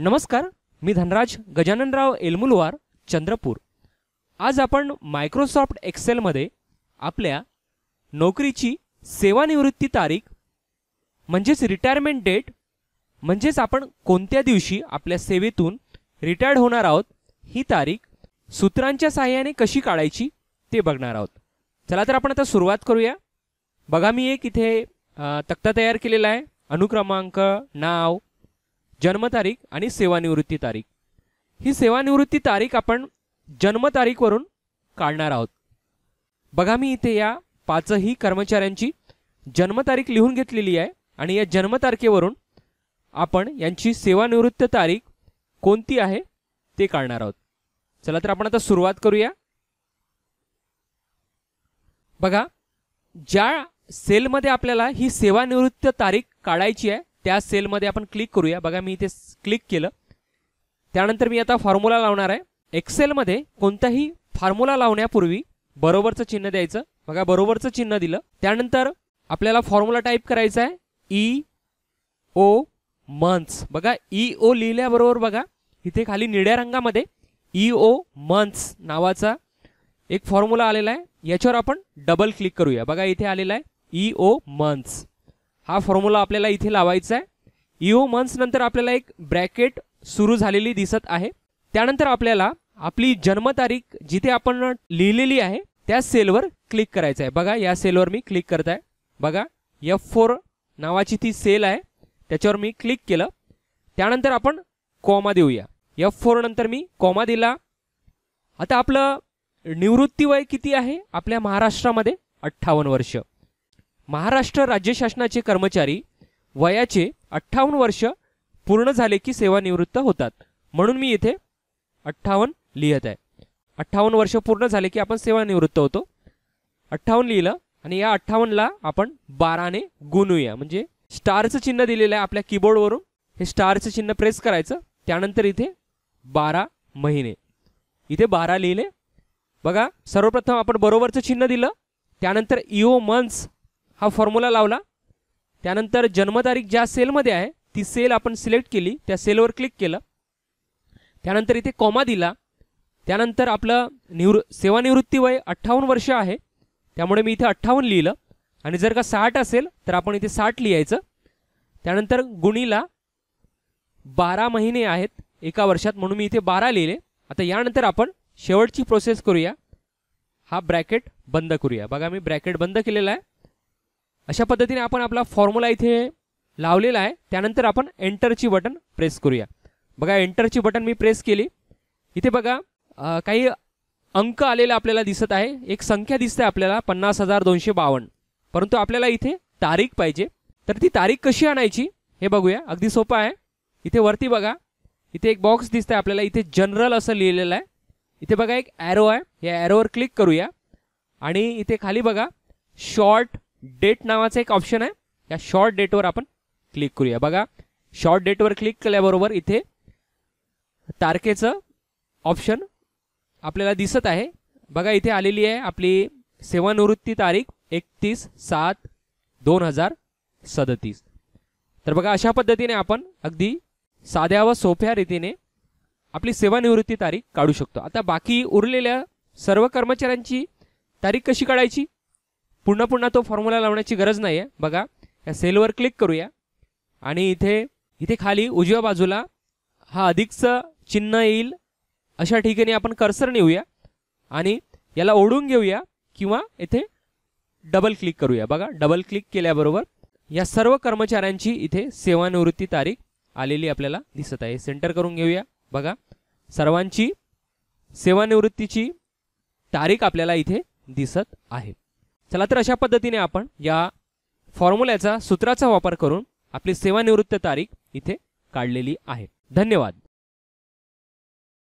नमस्कार मी धनराज गजाननराव एलमुलवार चंद्रपूर आज आपण मायक्रोसॉफ्ट एक्सेलमध्ये आपल्या नोकरीची सेवानिवृत्ती तारीख म्हणजेच रिटायरमेंट डेट म्हणजेच आपण कोणत्या दिवशी आपल्या सेवेतून रिटायर्ड होणार आहोत ही तारीख सूत्रांच्या सहाय्याने कशी काढायची ते बघणार आहोत चला तर आपण आता सुरुवात करूया बघा मी एक इथे तक्ता तयार केलेला आहे अनुक्रमांक नाव जन्मतारीख आणि सेवानिवृत्ती तारीख ही सेवानिवृत्ती तारीख आपण जन्मतारीखवरून काढणार आहोत बघा मी इथे या पाचही कर्मचाऱ्यांची जन्मतारीख लिहून घेतलेली आहे आणि या जन्मतारखेवरून आपण यांची सेवानिवृत्त तारीख कोणती आहे ते काढणार आहोत चला तर आपण आता सुरुवात करूया बघा ज्या सेलमध्ये आपल्याला ही सेवानिवृत्त तारीख काढायची आहे त्या सेलमध्ये आपण क्लिक करूया बघा मी इथे क्लिक केलं त्यानंतर मी आता फॉर्म्युला लावणार आहे एक्सेलमध्ये कोणताही फॉर्म्युला लावण्यापूर्वी बरोबरचं चिन्ह द्यायचं बघा बरोबरचं चिन्ह दिलं त्यानंतर आपल्याला फॉर्म्युला टाईप करायचा आहे ई ओ मंथ्स बघा ई ओ लिहिल्याबरोबर बघा इथे खाली निळ्या रंगामध्ये ई ओ मंथ्स नावाचा एक फॉर्म्युला आलेला आहे याच्यावर आपण डबल क्लिक करूया बघा इथे आलेला आहे ई ओ मंथ्स हा फॉर्म्युला आपल्याला इथे लावायचा आहे यू मंथ्स नंतर आपल्याला एक ब्रॅकेट सुरू झालेली दिसत आहे त्यानंतर आपल्याला आपली जन्मतारीख जिथे आपण लिहिलेली आहे त्या सेलवर क्लिक करायचं आहे बघा या सेलवर मी क्लिक करत आहे बघा एफ फोर नावाची ती सेल आहे त्याच्यावर मी क्लिक केलं त्यानंतर आपण कॉमा देऊया एफ फोर नंतर मी कॉमा दिला आता आपलं निवृत्ती वय किती आहे आपल्या महाराष्ट्रामध्ये अठ्ठावन्न वर्ष महाराष्ट्र राज्य शासनाचे कर्मचारी वयाचे अठ्ठावन्न वर्ष पूर्ण झाले की सेवानिवृत्त होतात म्हणून मी इथे अठ्ठावन्न लिहित आहे अठ्ठावन्न वर्ष पूर्ण झाले की आपण सेवानिवृत्त होतो अठ्ठावन्न लिहिलं आणि या अठ्ठावन्नला आपण बाराने गुणूया म्हणजे स्टारचं चिन्ह दिलेलं आहे आपल्या कीबोर्डवरून हे स्टारचं चिन्ह प्रेस करायचं त्यानंतर इथे बारा महिने इथे बारा लिहिले बघा सर्वप्रथम आपण बरोबरचं चिन्ह दिलं त्यानंतर इओ मंथ्स हा फॉर्म्युला लावला त्यानंतर जन्मतारीख ज्या सेलमध्ये आहे ती सेल आपण सिलेक्ट केली त्या सेलवर क्लिक केलं त्यानंतर इथे कॉमा दिला त्यानंतर आपलं निवृ सेवानिवृत्ती वय अठ्ठावन्न वर्ष आहे त्यामुळे मी इथे अठ्ठावन्न लिहिलं आणि जर का साठ असेल तर आपण इथे साठ लिहायचं त्यानंतर गुणीला बारा महिने आहेत एका वर्षात म्हणून मी इथे बारा लिहिले आता यानंतर आपण शेवटची प्रोसेस करूया हा ब्रॅकेट बंद करूया बघा मी ब्रॅकेट बंद केलेला आहे अशा पद्धतीने आपण आपला फॉर्म्युला इथे लावलेला आहे त्यानंतर आपण एंटरची बटन प्रेस करूया बघा एंटरची बटन मी प्रेस केली इथे बघा काही अंक आलेला आपल्याला दिसत आहे एक संख्या दिसते आपल्याला पन्नास हजार दोनशे बावन्न परंतु आपल्याला इथे तारीख पाहिजे तर ती तारीख कशी आणायची हे बघूया अगदी सोपं आहे इथे वरती बघा इथे एक बॉक्स दिसतं आपल्याला इथे जनरल असं लिहिलेलं आहे इथे बघा एक ॲरो आहे या ॲरोवर क्लिक करूया आणि इथे खाली बघा शॉर्ट डेट नावाचं एक ऑप्शन आहे या शॉर्ट डेटवर आपण क्लिक करूया बघा शॉर्ट डेटवर क्लिक केल्याबरोबर इथे तारखेचं ऑप्शन आपल्याला दिसत आहे बघा इथे आलेली आहे आपली सेवानिवृत्ती तारीख एकतीस सात दोन हजार सदतीस तर बघा अशा पद्धतीने आपण अगदी साध्या व सोप्या रीतीने आपली सेवानिवृत्ती तारीख काढू शकतो आता बाकी उरलेल्या सर्व कर्मचाऱ्यांची तारीख कशी काढायची पुन्हा पुन्हा तो फॉर्म्युला लावण्याची गरज नाही आहे बघा या सेलवर क्लिक करूया आणि इथे इथे खाली उजव्या बाजूला हा अधिकचं चिन्ह येईल अशा ठिकाणी आपण कर्सर नेऊया आणि याला ओढून घेऊया किंवा इथे डबल क्लिक करूया बघा डबल क्लिक केल्याबरोबर या सर्व कर्मचाऱ्यांची इथे सेवानिवृत्ती तारीख आलेली आपल्याला दिसत आहे सेंटर करून घेऊया बघा सर्वांची सेवानिवृत्तीची तारीख आपल्याला इथे दिसत आहे चला तर अशा पद्धतीने आपण या फॉर्म्युल्याचा सूत्राचा वापर करून आपली सेवानिवृत्त तारीख इथे काढलेली आहे धन्यवाद